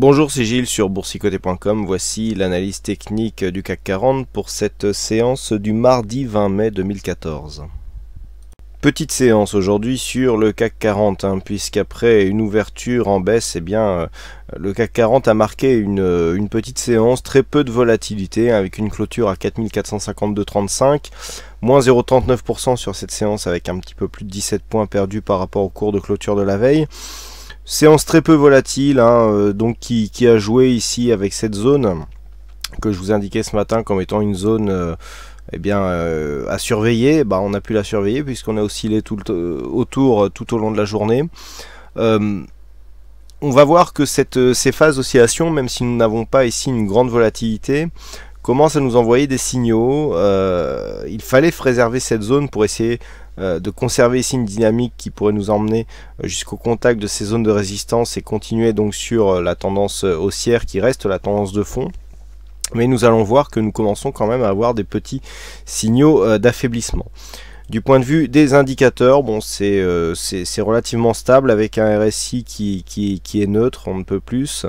Bonjour, c'est Gilles sur boursicoté.com. Voici l'analyse technique du CAC 40 pour cette séance du mardi 20 mai 2014. Petite séance aujourd'hui sur le CAC 40, hein, puisqu'après une ouverture en baisse, eh bien, euh, le CAC 40 a marqué une, une petite séance, très peu de volatilité, hein, avec une clôture à 4452,35, moins 0,39% sur cette séance, avec un petit peu plus de 17 points perdus par rapport au cours de clôture de la veille. Séance très peu volatile, hein, euh, donc qui, a joué ici avec cette zone que je vous indiquais ce matin comme étant une zone euh, eh euh, à surveiller. Bah, on a pu la surveiller puisqu'on a oscillé tout autour tout au long de la journée. on va voir que cette, ces phases d'oscillation, même si nous n'avons pas ici une grande volatilité, commencent à nous envoyer des signaux. il fallait préserver cette zone pour essayer euh, de conserver ici une dynamique qui pourrait nous emmener euh, jusqu'au contact de ces zones de résistance et continuer donc sur euh, la tendance haussière qui reste la tendance de fond. Mais nous allons voir que nous commençons quand même à avoir des petits signaux d'affaiblissement. Du point de vue des indicateurs, bon, c'est relativement stable avec un RSI qui, est neutre, on ne peut plus.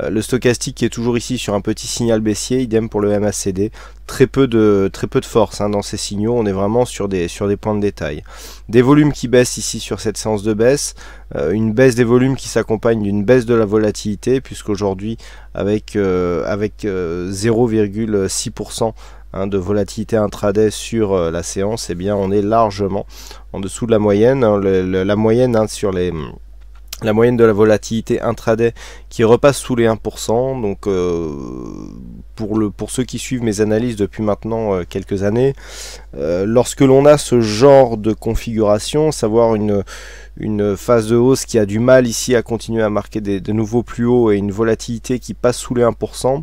le stochastique qui est toujours ici sur un petit signal baissier, idem pour le MACD très peu de, très peu de force hein, dans ces signaux, on est vraiment sur des, sur des points de détail. Des volumes qui baissent ici sur cette séance de baisse, euh, une baisse des volumes qui s'accompagne d'une baisse de la volatilité, puisqu'aujourd'hui avec, euh, avec 0,6% euh, hein, de volatilité intraday sur la séance, et eh bien on est largement en dessous de la moyenne. Hein, la moyenne sur les la moyenne de la volatilité intraday qui repasse sous les 1%. Donc pour, le, pour ceux qui suivent mes analyses depuis maintenant euh, quelques années, euh, lorsque l'on a ce genre de configuration, savoir une, phase de hausse qui a du mal ici à continuer à marquer des, de nouveaux plus hauts et une volatilité qui passe sous les 1%,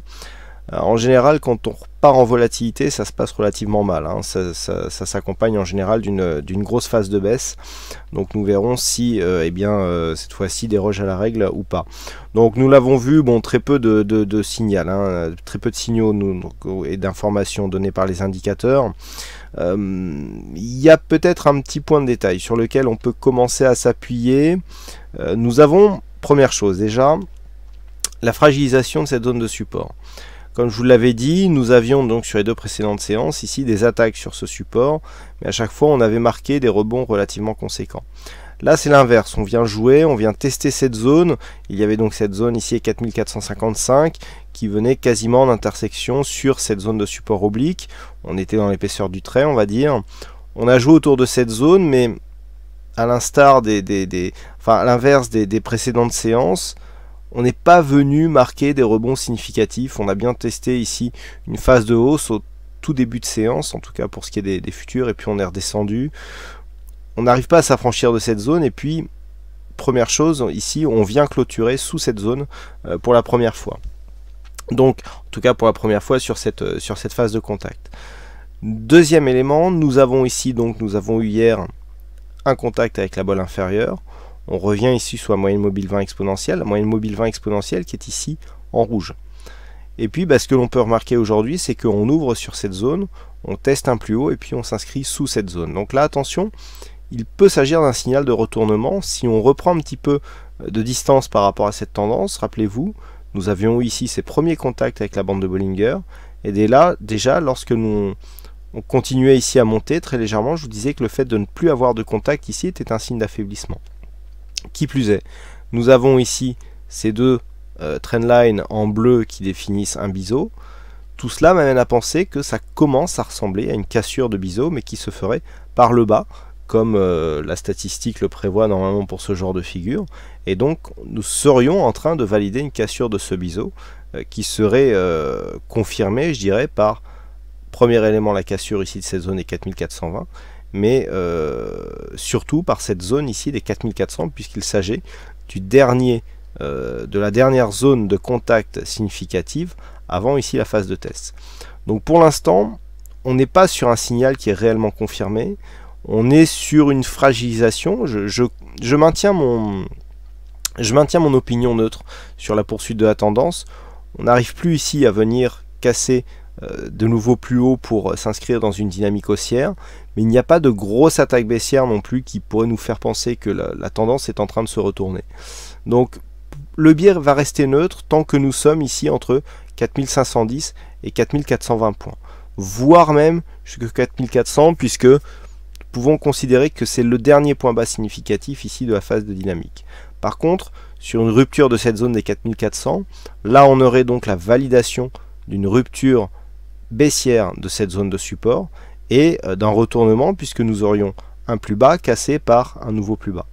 euh, en général, quand on part en volatilité, ça se passe relativement mal. Hein. Ça, s'accompagne en général d'une grosse phase de baisse. Donc nous verrons si euh, eh bien, euh, cette fois-ci déroge à la règle ou pas. Donc nous l'avons vu, très peu de, signal, hein. très peu de signaux oh, et d'informations données par les indicateurs. Il y a peut-être un petit point de détail sur lequel on peut commencer à s'appuyer. nous avons, première chose déjà, la fragilisation de cette zone de support. Comme je vous l'avais dit, nous avions donc sur les deux précédentes séances ici des attaques sur ce support, mais à chaque fois on avait marqué des rebonds relativement conséquents. Là c'est l'inverse, on vient jouer, on vient tester cette zone, il y avait donc cette zone ici 4455 qui venait quasiment en intersection sur cette zone de support oblique, on était dans l'épaisseur du trait on va dire. On a joué autour de cette zone mais à l'inverse des précédentes séances, on n'est pas venu marquer des rebonds significatifs. On a bien testé ici une phase de hausse au tout début de séance, en tout cas pour ce qui est des, futurs, et puis on est redescendu. On n'arrive pas à s'affranchir de cette zone, et puis, première chose, ici, on vient clôturer sous cette zone euh, pour la première fois. Donc, en tout cas pour la première fois sur cette, euh, sur cette phase de contact. Deuxième élément, nous avons ici, donc nous avons eu hier un contact avec la bolle inférieure. On revient ici sur la moyenne mobile 20 exponentielle, moyenne mobile 20 exponentielle qui est ici en rouge. Et puis bah, ce que l'on peut remarquer aujourd'hui, c'est qu'on ouvre sur cette zone, on teste un plus haut et puis on s'inscrit sous cette zone. Donc là, attention, il peut s'agir d'un signal de retournement. Si on reprend un petit peu euh, de distance par rapport à cette tendance, rappelez-vous, nous avions ici ces premiers contacts avec la bande de Bollinger. Et dès là, déjà, lorsque nous continuions continuait ici à monter très légèrement, je vous disais que le fait de ne plus avoir de contact ici était un signe d'affaiblissement. Qui plus est, nous avons ici ces deux trend euh, trendlines en bleu qui définissent un biseau. Tout cela m'amène à penser que ça commence à ressembler à une cassure de biseau, mais qui se ferait par le bas, comme euh, la statistique le prévoit normalement pour ce genre de figure. Et donc, nous serions en train de valider une cassure de ce biseau, euh, qui serait confirmée, je dirais, par premier élément la cassure ici de cette zone est 4420, mais euh, surtout par cette zone ici des 4400, puisqu'il s'agit du dernier, euh, de la dernière zone de contact significative avant ici la phase de test. Donc pour l'instant, on n'est pas sur un signal qui est réellement confirmé, on est sur une fragilisation. Je, maintiens, mon, je maintiens mon opinion neutre sur la poursuite de la tendance. On n'arrive plus ici à venir casser euh, de nouveau plus haut pour euh, s'inscrire dans une dynamique haussière, mais il n'y a pas de grosse attaque baissière non plus qui pourrait nous faire penser que la, tendance est en train de se retourner. Donc le biais va rester neutre tant que nous sommes ici entre 4510 et 4420 points, voire même jusqu'à 4400 puisque nous pouvons considérer que c'est le dernier point bas significatif ici de la phase de dynamique. Par contre, sur une rupture de cette zone des 4400, là on aurait donc la validation d'une rupture baissière de cette zone de support et euh, d'un retournement puisque nous aurions un plus bas cassé par un nouveau plus bas.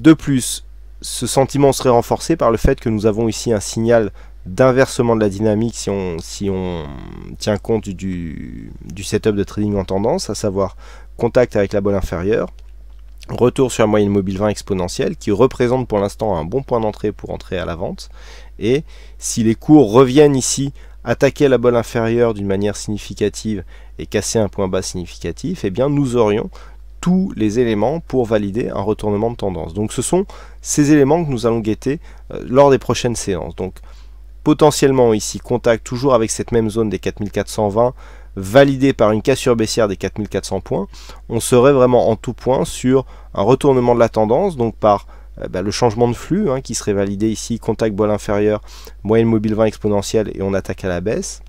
De plus, ce sentiment serait renforcé par le fait que nous avons ici un signal d'inversement de la dynamique si on, tient compte du, du setup de trading en tendance, à savoir contact avec la bolle inférieure, retour sur la moyenne mobile 20 exponentielle qui représente pour l'instant un bon point d'entrée pour entrer à la vente. Et si les cours reviennent ici attaquer la bolle inférieure d'une manière significative et casser un point bas significatif, eh bien nous aurions tous les éléments pour valider un retournement de tendance. Donc ce sont ces éléments que nous allons guetter euh, lors des prochaines séances. Donc potentiellement ici contact toujours avec cette même zone des 4420 validé par une cassure baissière des 4400 points, on serait vraiment en tout point sur un retournement de la tendance, donc par euh, bah, le changement de flux hein, qui serait validé ici, contact bol inférieur, moyenne mobile 20 exponentielle et on attaque à la baisse.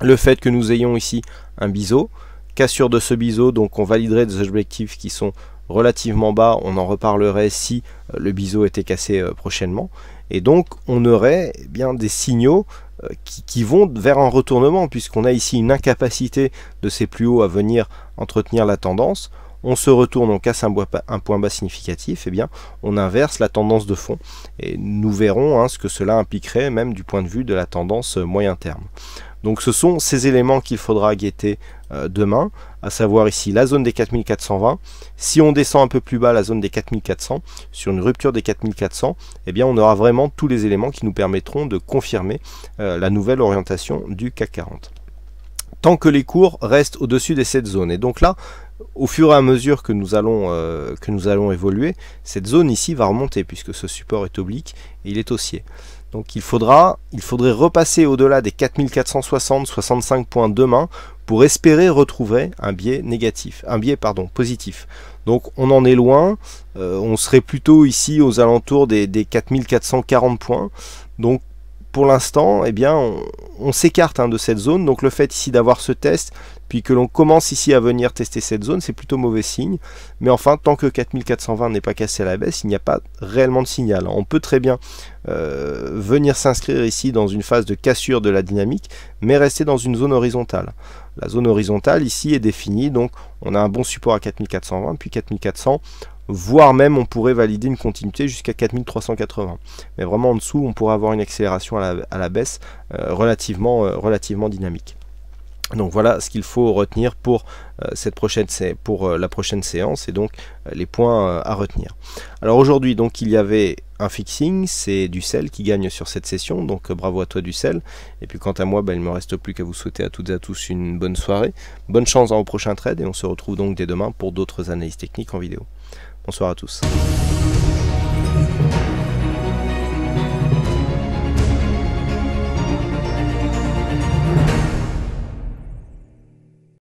Le fait que nous ayons ici un biseau, cassure de ce biseau, donc on validerait des objectifs qui sont relativement bas, on en reparlerait si euh, le biseau était cassé euh, prochainement. Et donc on aurait eh bien des signaux qui, vont vers un retournement, puisqu'on a ici une incapacité de ces plus hauts à venir entretenir la tendance on se retourne, on casse un, point bas significatif, et eh bien, on inverse la tendance de fond. Et nous verrons hein, ce que cela impliquerait même du point de vue de la tendance euh, moyen terme. Donc ce sont ces éléments qu'il faudra guetter euh, demain, à savoir ici la zone des 4420. Si on descend un peu plus bas la zone des 4400, sur une rupture des 4400, et eh bien on aura vraiment tous les éléments qui nous permettront de confirmer euh, la nouvelle orientation du CAC 40 tant que les cours restent au-dessus de cette zone, Et donc là, au fur et à mesure que nous allons, euh, que nous allons évoluer, cette zone ici va remonter puisque ce support est oblique et il est haussier. Donc il, faudra, il faudrait repasser au-delà des 4460, 65 points demain pour espérer retrouver un biais négatif, un biais pardon, positif. Donc on en est loin, euh, on serait plutôt ici aux alentours des, 4440 points. Donc pour l'instant, eh bien, on, s'écarte hein, de cette zone. Donc le fait ici d'avoir ce test, puis que l'on commence ici à venir tester cette zone, c'est plutôt mauvais signe. Mais enfin, tant que 4420 n'est pas cassé à la baisse, il n'y a pas réellement de signal. On peut très bien euh, venir s'inscrire ici dans une phase de cassure de la dynamique, mais rester dans une zone horizontale. La zone horizontale ici est définie, donc on a un bon support à 4420, puis 4400, voire même on pourrait valider une continuité jusqu'à 4380. Mais vraiment en dessous, on pourrait avoir une accélération à la, baisse euh, relativement, euh, relativement dynamique. Donc voilà ce qu'il faut retenir pour, euh, cette prochaine, pour la prochaine séance et donc les points à retenir. Alors aujourd'hui donc il y avait un fixing, c'est du qui gagne sur cette session, donc bravo à toi du Et puis quant à moi, bah, il ne me reste plus qu'à vous souhaiter à toutes et à tous une bonne soirée, bonne chance dans vos prochains trades et on se retrouve donc dès demain pour d'autres analyses techniques en vidéo. Bonsoir à tous.